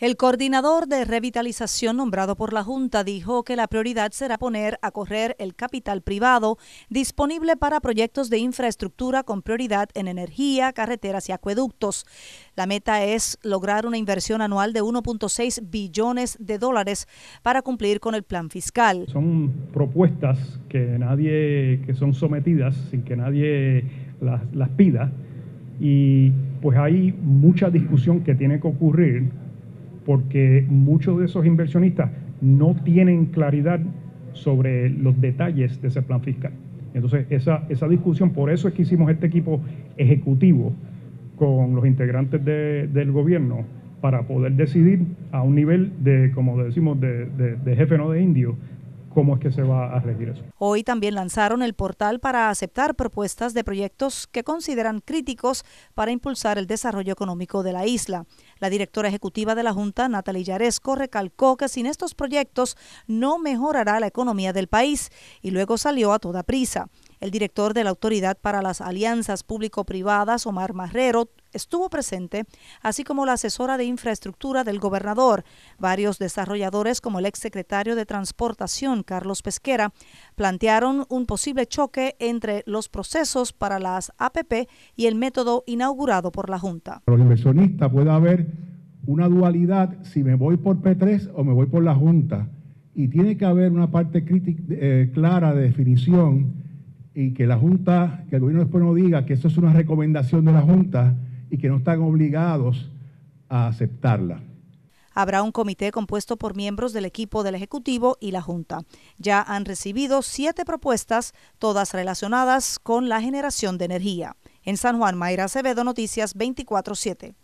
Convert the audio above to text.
El coordinador de revitalización nombrado por la Junta dijo que la prioridad será poner a correr el capital privado disponible para proyectos de infraestructura con prioridad en energía, carreteras y acueductos. La meta es lograr una inversión anual de 1.6 billones de dólares para cumplir con el plan fiscal. Son propuestas que nadie que son sometidas sin que nadie las, las pida y pues hay mucha discusión que tiene que ocurrir porque muchos de esos inversionistas no tienen claridad sobre los detalles de ese plan fiscal. Entonces, esa, esa discusión, por eso es que hicimos este equipo ejecutivo con los integrantes del gobierno para poder decidir a un nivel de, como decimos, de, de jefe no de indio, cómo es que se va a regir eso. Hoy también lanzaron el portal para aceptar propuestas de proyectos que consideran críticos para impulsar el desarrollo económico de la isla. La directora ejecutiva de la Junta, Natalie Yaresco, recalcó que sin estos proyectos no mejorará la economía del país y luego salió a toda prisa. El director de la Autoridad para las Alianzas Público-Privadas, Omar Marrero, estuvo presente, así como la asesora de infraestructura del gobernador. Varios desarrolladores, como el exsecretario de Transportación, Carlos Pesquera, plantearon un posible choque entre los procesos para las APP y el método inaugurado por la Junta. Para los inversionistas puede haber una dualidad si me voy por P3 o me voy por la Junta. Y tiene que haber una parte crítica, eh, clara de definición y que la Junta, que el gobierno después no diga que eso es una recomendación de la Junta, y que no están obligados a aceptarla. Habrá un comité compuesto por miembros del equipo del Ejecutivo y la Junta. Ya han recibido siete propuestas, todas relacionadas con la generación de energía. En San Juan, Mayra Acevedo, Noticias 24-7.